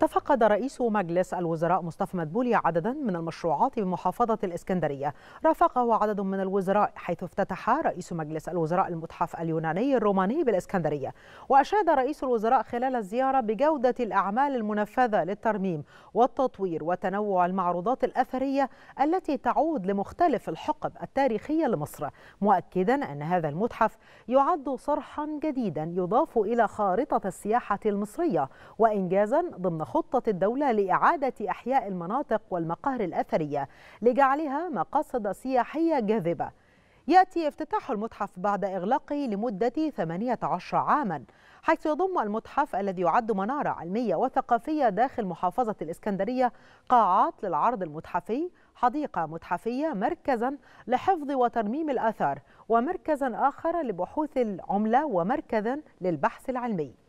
تفقد رئيس مجلس الوزراء مصطفى مدبولي عددا من المشروعات بمحافظة الإسكندرية رافقه عدد من الوزراء حيث افتتح رئيس مجلس الوزراء المتحف اليوناني الروماني بالإسكندرية وأشاد رئيس الوزراء خلال الزيارة بجودة الأعمال المنفذة للترميم والتطوير وتنوع المعروضات الأثرية التي تعود لمختلف الحقب التاريخية لمصر مؤكدا أن هذا المتحف يعد صرحا جديدا يضاف إلى خارطة السياحة المصرية وإنجازا ضمن خطة الدولة لإعادة إحياء المناطق والمقاهر الأثرية لجعلها مقاصد سياحية جاذبة يأتي افتتاح المتحف بعد إغلاقه لمدة 18 عاما حيث يضم المتحف الذي يعد منارة علمية وثقافية داخل محافظة الإسكندرية قاعات للعرض المتحفي حديقة متحفية مركزا لحفظ وترميم الآثار ومركزا آخر لبحوث العملة ومركزا للبحث العلمي